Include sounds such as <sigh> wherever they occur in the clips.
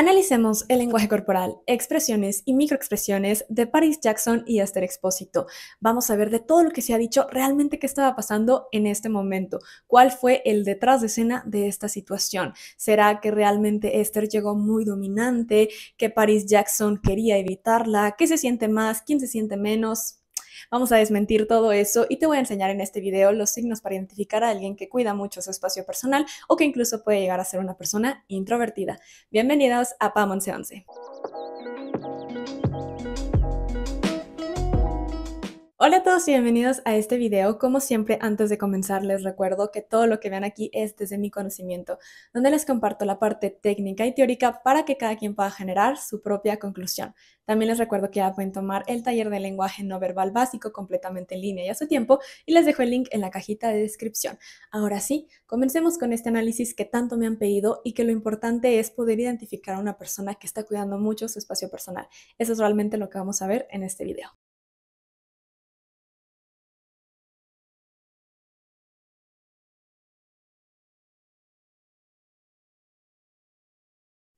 Analicemos el lenguaje corporal, expresiones y microexpresiones de Paris Jackson y Esther Expósito. Vamos a ver de todo lo que se ha dicho realmente qué estaba pasando en este momento, cuál fue el detrás de escena de esta situación. ¿Será que realmente Esther llegó muy dominante, que Paris Jackson quería evitarla, qué se siente más, quién se siente menos? Vamos a desmentir todo eso y te voy a enseñar en este video los signos para identificar a alguien que cuida mucho su espacio personal o que incluso puede llegar a ser una persona introvertida. Bienvenidos a Pamonce 11. Hola a todos y bienvenidos a este video. Como siempre, antes de comenzar, les recuerdo que todo lo que vean aquí es desde mi conocimiento, donde les comparto la parte técnica y teórica para que cada quien pueda generar su propia conclusión. También les recuerdo que pueden tomar el taller de lenguaje no verbal básico completamente en línea y a su tiempo, y les dejo el link en la cajita de descripción. Ahora sí, comencemos con este análisis que tanto me han pedido y que lo importante es poder identificar a una persona que está cuidando mucho su espacio personal. Eso es realmente lo que vamos a ver en este video.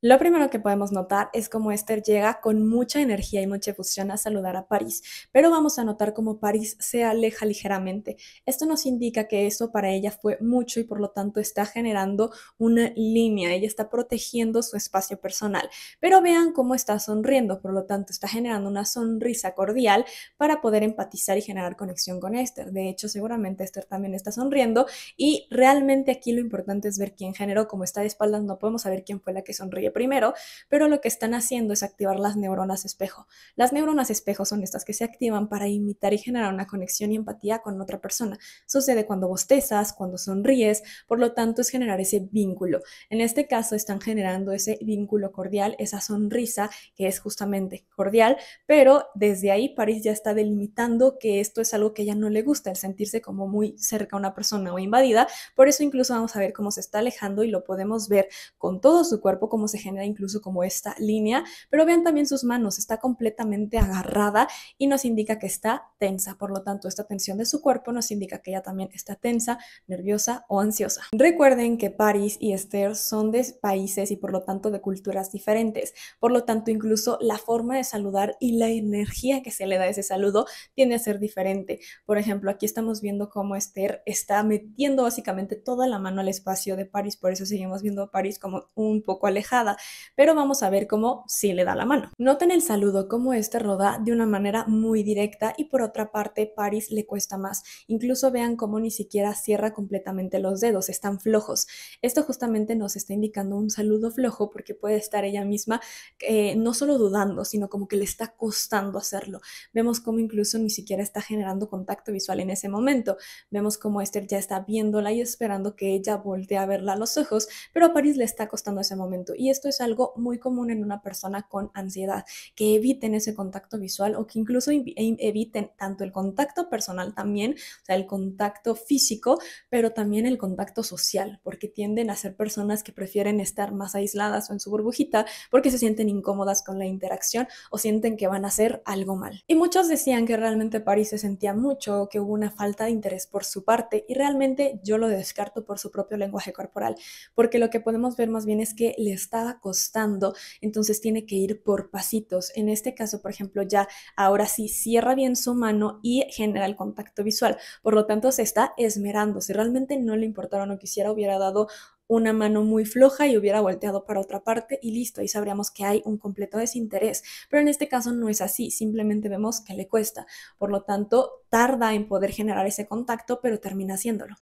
Lo primero que podemos notar es cómo Esther llega con mucha energía y mucha efusión a saludar a París, pero vamos a notar cómo París se aleja ligeramente. Esto nos indica que eso para ella fue mucho y por lo tanto está generando una línea, ella está protegiendo su espacio personal. Pero vean cómo está sonriendo, por lo tanto está generando una sonrisa cordial para poder empatizar y generar conexión con Esther. De hecho, seguramente Esther también está sonriendo y realmente aquí lo importante es ver quién generó, como está de espaldas, no podemos saber quién fue la que sonrió, primero, pero lo que están haciendo es activar las neuronas espejo. Las neuronas espejo son estas que se activan para imitar y generar una conexión y empatía con otra persona. Sucede cuando bostezas, cuando sonríes, por lo tanto es generar ese vínculo. En este caso están generando ese vínculo cordial, esa sonrisa que es justamente cordial, pero desde ahí París ya está delimitando que esto es algo que a ella no le gusta, el sentirse como muy cerca a una persona o invadida, por eso incluso vamos a ver cómo se está alejando y lo podemos ver con todo su cuerpo, cómo se genera incluso como esta línea, pero vean también sus manos, está completamente agarrada y nos indica que está tensa, por lo tanto esta tensión de su cuerpo nos indica que ella también está tensa, nerviosa o ansiosa. Recuerden que París y Esther son de países y por lo tanto de culturas diferentes, por lo tanto incluso la forma de saludar y la energía que se le da a ese saludo tiene a ser diferente. Por ejemplo, aquí estamos viendo cómo Esther está metiendo básicamente toda la mano al espacio de París, por eso seguimos viendo a París como un poco alejada pero vamos a ver cómo si le da la mano. Noten el saludo, cómo este roda de una manera muy directa y por otra parte Paris le cuesta más. Incluso vean cómo ni siquiera cierra completamente los dedos, están flojos. Esto justamente nos está indicando un saludo flojo porque puede estar ella misma eh, no solo dudando, sino como que le está costando hacerlo. Vemos cómo incluso ni siquiera está generando contacto visual en ese momento. Vemos cómo Esther ya está viéndola y esperando que ella voltee a verla a los ojos, pero a Paris le está costando ese momento y es algo muy común en una persona con ansiedad, que eviten ese contacto visual o que incluso e eviten tanto el contacto personal también, o sea, el contacto físico, pero también el contacto social, porque tienden a ser personas que prefieren estar más aisladas o en su burbujita porque se sienten incómodas con la interacción o sienten que van a hacer algo mal. Y muchos decían que realmente París se sentía mucho, que hubo una falta de interés por su parte y realmente yo lo descarto por su propio lenguaje corporal, porque lo que podemos ver más bien es que le está costando, entonces tiene que ir por pasitos. En este caso, por ejemplo, ya ahora sí cierra bien su mano y genera el contacto visual. Por lo tanto, se está esmerando. Si realmente no le importara o no quisiera, hubiera dado una mano muy floja y hubiera volteado para otra parte y listo, ahí sabríamos que hay un completo desinterés. Pero en este caso no es así, simplemente vemos que le cuesta. Por lo tanto, tarda en poder generar ese contacto, pero termina haciéndolo.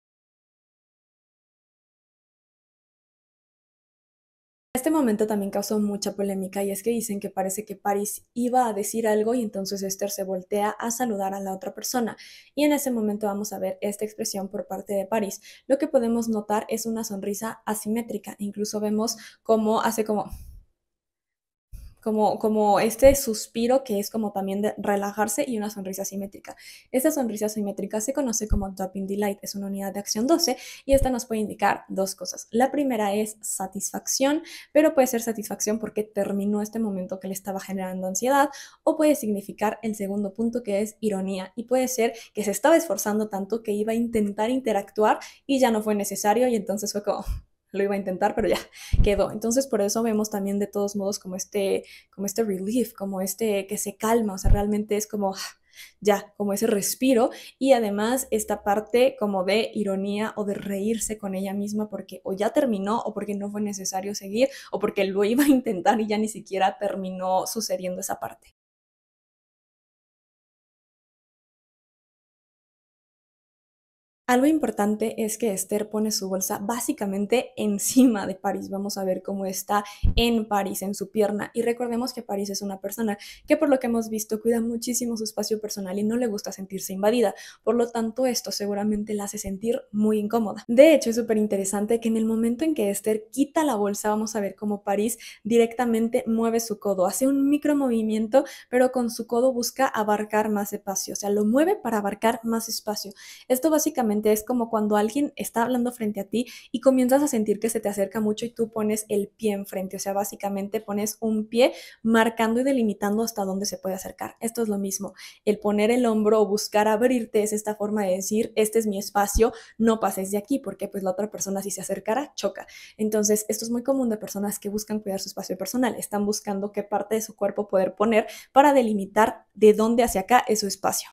Este momento también causó mucha polémica y es que dicen que parece que Paris iba a decir algo y entonces Esther se voltea a saludar a la otra persona. Y en ese momento vamos a ver esta expresión por parte de Paris. Lo que podemos notar es una sonrisa asimétrica. Incluso vemos cómo hace como como, este suspiro que es como también de relajarse y una sonrisa simétrica. Esta sonrisa simétrica se conoce como dropping Delight, es una unidad de acción 12 y esta nos puede indicar dos cosas. La primera es satisfacción, pero puede ser satisfacción porque terminó este momento que le estaba generando ansiedad o puede significar el segundo punto que es ironía y puede ser que se estaba esforzando tanto que iba a intentar interactuar y ya no fue necesario y entonces fue como, lo iba a intentar, pero ya <laughs> quedó. Entonces, por eso vemos también de todos modos como este, como este relief, como este que se calma, o sea, realmente es como <sighs> ya, como ese respiro y además esta parte como de ironía o de reírse con ella misma porque o ya terminó o porque no fue necesario seguir o porque lo iba a <laughs> intentar y ya ni siquiera terminó sucediendo esa parte. Algo importante es que Esther pone su bolsa básicamente <laughs> encima de París. Vamos a ver cómo está en París, en su pierna. Y recordemos que París es una persona que por lo que hemos visto cuida muchísimo su espacio personal y no le gusta sentirse invadida. Por lo tanto, esto seguramente la hace sentir muy incómoda. De hecho, es súper interesante que en el momento en que Esther quita la bolsa, vamos a ver cómo París directamente mueve su codo. Hace un micro movimiento, pero con su codo busca abarcar más espacio. O sea, lo mueve para abarcar más espacio. Esto básicamente es como cuando alguien está hablando frente a ti y comienzas a sentir que se te acerca mucho y tú pones el pie enfrente, o sea, básicamente pones un pie marcando y delimitando hasta dónde se puede acercar. Esto es lo mismo, el poner el hombro o buscar abrirte es esta forma de decir, este es mi espacio, no pases de aquí, porque pues la otra persona si se acercara, choca. Entonces, esto es muy común de personas que buscan cuidar su espacio personal, están buscando qué parte de su cuerpo poder poner para delimitar de dónde hacia acá es su espacio.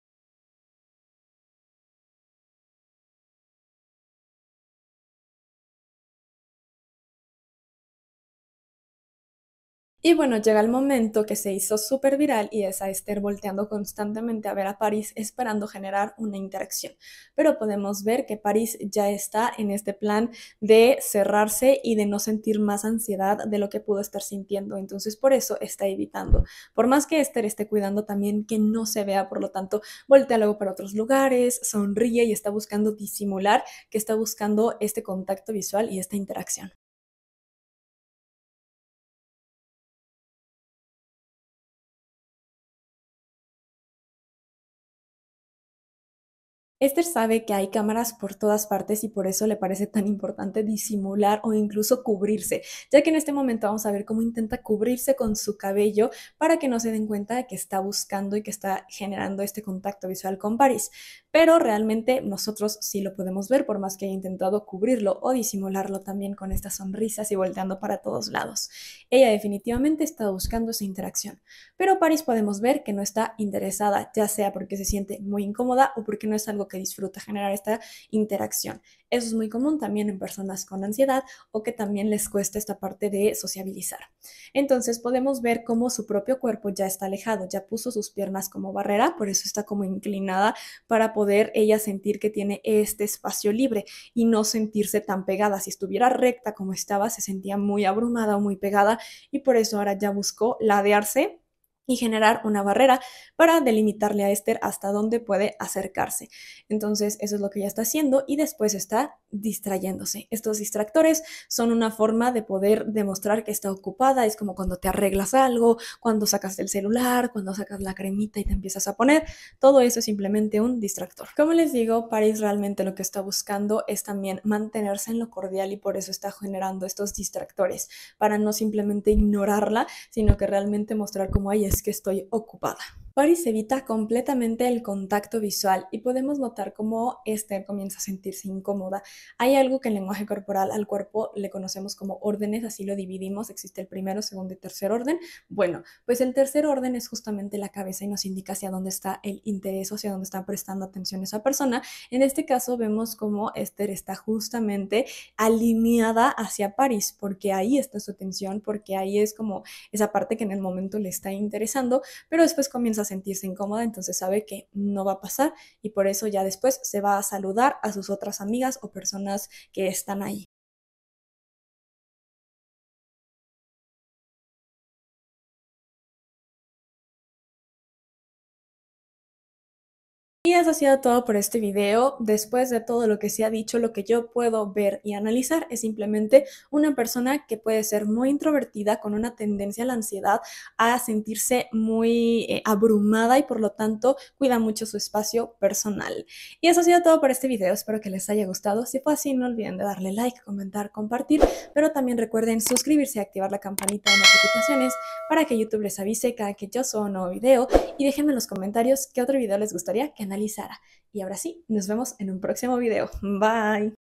Y bueno, llega el momento que se hizo súper viral y es a Esther volteando constantemente a ver a París esperando generar una interacción. Pero podemos ver que París ya está en este plan de cerrarse y de no sentir más ansiedad de lo que pudo estar sintiendo. Entonces por eso está evitando. Por más que Esther esté cuidando también que no se vea, por lo tanto, voltea luego para otros lugares, sonríe y está buscando disimular que está buscando este contacto visual y esta interacción. Esther sabe que hay cámaras por todas partes y por eso le parece tan importante disimular o incluso cubrirse, ya que en este momento vamos a ver cómo intenta cubrirse con su cabello para que no se den cuenta de que está buscando y que está generando este contacto visual con Paris, Pero realmente nosotros sí lo podemos ver por más que haya intentado cubrirlo o disimularlo también con estas sonrisas y volteando para todos lados. Ella definitivamente está buscando esa interacción, pero Paris podemos ver que no está interesada, ya sea porque se siente muy incómoda o porque no es algo que disfruta generar esta interacción. Eso es muy común también en personas con ansiedad o que también les cuesta esta parte de sociabilizar. Entonces podemos ver cómo su propio cuerpo ya está alejado, ya puso sus piernas como barrera, por eso está como inclinada para poder ella sentir que tiene este espacio libre y no sentirse tan pegada. Si estuviera recta como estaba, se sentía muy abrumada o muy pegada y por eso ahora ya buscó ladearse y generar una barrera para delimitarle a Esther hasta dónde puede acercarse. Entonces, eso es lo que ya está haciendo y después está distrayéndose. Estos distractores son una forma de poder demostrar que está ocupada, es como cuando te arreglas algo, cuando sacas el celular, cuando sacas la cremita y te empiezas a poner, todo eso es simplemente un distractor. Como les digo, Paris realmente lo que está buscando es también mantenerse en lo cordial y por eso está generando estos distractores, para no simplemente ignorarla, sino que realmente mostrar cómo hay que estoy ocupada. Paris evita completamente el contacto visual y podemos notar cómo Esther comienza a sentirse incómoda. Hay algo que en lenguaje corporal al cuerpo le conocemos como órdenes, así lo dividimos, existe el primero, segundo y tercer orden. Bueno, pues el tercer orden es justamente la cabeza y nos indica hacia dónde está el interés o hacia dónde está prestando atención esa persona. En este caso vemos cómo Esther está justamente alineada hacia Paris, porque ahí está su atención, porque ahí es como esa parte que en el momento le está interesando, pero después comienza sentirse incómoda, entonces sabe que no va a pasar y por eso ya después se va a saludar a sus otras amigas o personas que están ahí. Y eso ha sido todo por este video. Después de todo lo que se ha dicho, lo que yo puedo ver y analizar es simplemente una persona que puede ser muy introvertida, con una tendencia a la ansiedad, a sentirse muy eh, abrumada y por lo tanto cuida mucho su espacio personal. Y eso ha sido todo por este video. Espero que les haya gustado. Si fue así, no olviden de darle like, comentar, compartir, pero también recuerden suscribirse y activar la campanita de notificaciones para que YouTube les avise cada que yo suba un nuevo video. Y déjenme en los comentarios qué otro video les gustaría que y ahora sí, nos vemos en un próximo video. Bye.